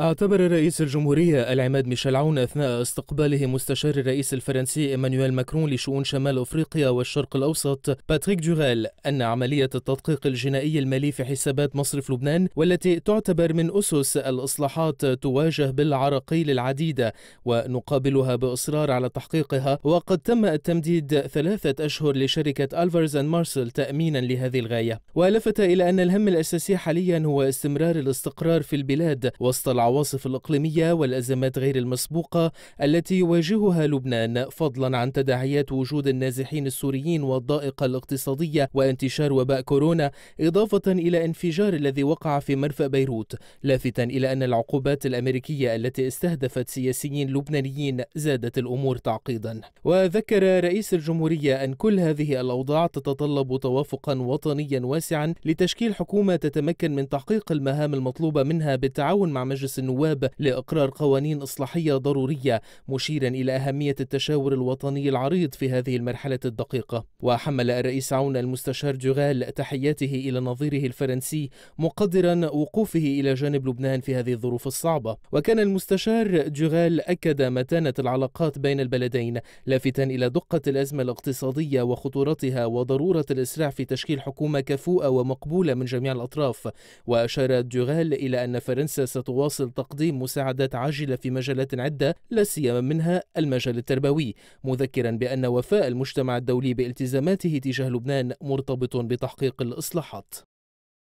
اعتبر رئيس الجمهورية العماد ميشيل عون أثناء استقباله مستشار الرئيس الفرنسي إيمانويل ماكرون لشؤون شمال أفريقيا والشرق الأوسط باتريك دوغال أن عملية التدقيق الجنائي المالي في حسابات مصرف لبنان والتي تعتبر من أسس الإصلاحات تواجه بالعراقيل العديدة ونقابلها بإصرار على تحقيقها وقد تم التمديد ثلاثة أشهر لشركة ألفرز أند مارسل تأمينا لهذه الغاية ولفت إلى أن الهم الأساسي حاليا هو استمرار الاستقرار في البلاد وسط العواصف الإقليمية والأزمات غير المسبوقة التي يواجهها لبنان فضلا عن تداعيات وجود النازحين السوريين والضائقة الاقتصادية وانتشار وباء كورونا إضافة إلى انفجار الذي وقع في مرفأ بيروت لافتا إلى أن العقوبات الأمريكية التي استهدفت سياسيين لبنانيين زادت الأمور تعقيدا وذكر رئيس الجمهورية أن كل هذه الأوضاع تتطلب توافقا وطنيا واسعا لتشكيل حكومة تتمكن من تحقيق المهام المطلوبة منها بالتعاون مع مجلس النواب لإقرار قوانين إصلاحية ضرورية مشيرا إلى أهمية التشاور الوطني العريض في هذه المرحلة الدقيقة وحمل الرئيس عون المستشار جغال تحياته إلى نظيره الفرنسي مقدرا وقوفه إلى جانب لبنان في هذه الظروف الصعبة وكان المستشار جغال أكد متانة العلاقات بين البلدين لافتا إلى دقة الأزمة الاقتصادية وخطورتها وضرورة الإسراع في تشكيل حكومة كفوءة ومقبولة من جميع الأطراف وأشار جغال إلى أن فرنسا ستواصل يواصل تقديم مساعدات عاجلة في مجالات عدة لا سيما منها المجال التربوي مذكرا بأن وفاء المجتمع الدولي بالتزاماته تجاه لبنان مرتبط بتحقيق الإصلاحات